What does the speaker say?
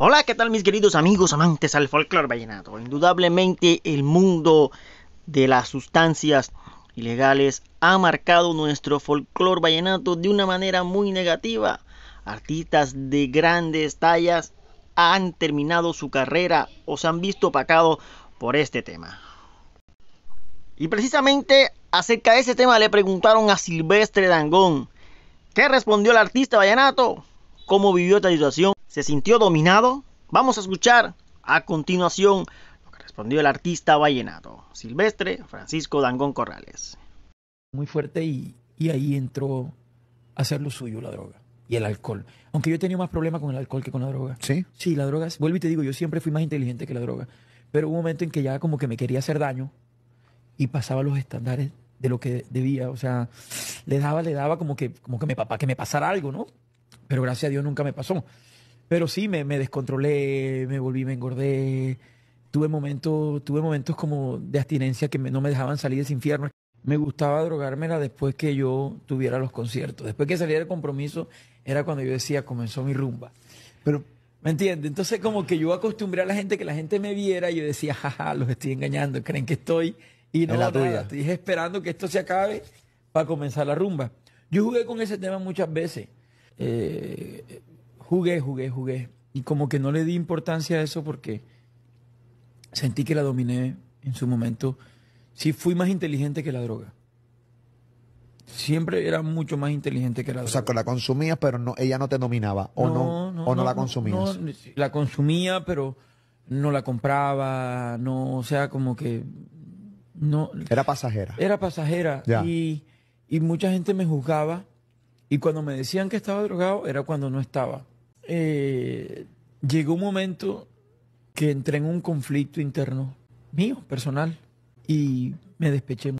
Hola, ¿qué tal mis queridos amigos amantes al folclore vallenato? Indudablemente el mundo de las sustancias ilegales ha marcado nuestro folclore vallenato de una manera muy negativa. Artistas de grandes tallas han terminado su carrera o se han visto opacados por este tema. Y precisamente acerca de ese tema le preguntaron a Silvestre Dangón. ¿Qué respondió el artista vallenato? ¿Cómo vivió esta situación? se sintió dominado? Vamos a escuchar a continuación lo que respondió el artista vallenato, Silvestre Francisco Dangón Corrales. Muy fuerte y, y ahí entró a hacer lo suyo la droga y el alcohol. Aunque yo he tenido más problemas con el alcohol que con la droga. Sí. Sí, la droga, vuelvo y te digo, yo siempre fui más inteligente que la droga. Pero hubo un momento en que ya como que me quería hacer daño y pasaba los estándares de lo que debía. O sea, le daba, le daba como que, como que, me, que me pasara algo, ¿no? Pero gracias a Dios nunca me pasó. Pero sí, me, descontrolé, me volví, me engordé. Tuve momentos, tuve momentos como de abstinencia que no me dejaban salir de ese infierno. Me gustaba drogármela después que yo tuviera los conciertos. Después que salía el compromiso, era cuando yo decía, comenzó mi rumba. Pero, ¿me entiendes? Entonces, como que yo acostumbré a la gente que la gente me viera y yo decía, jaja, los estoy engañando, creen que estoy. Y no, la nada, estoy esperando que esto se acabe para comenzar la rumba. Yo jugué con ese tema muchas veces. Eh, jugué, jugué, jugué. Y como que no le di importancia a eso porque sentí que la dominé en su momento. Sí fui más inteligente que la droga. Siempre era mucho más inteligente que la droga. O sea, que la consumías, pero no, ella no te dominaba. O no, o no, la consumías. la consumía, pero no la compraba. No, o sea, como que no. Era pasajera. Era pasajera. Y, y mucha gente me juzgaba. Y cuando me decían que estaba drogado, era cuando no estaba. Eh, llegó un momento que entré en un conflicto interno mío, personal, y me despeché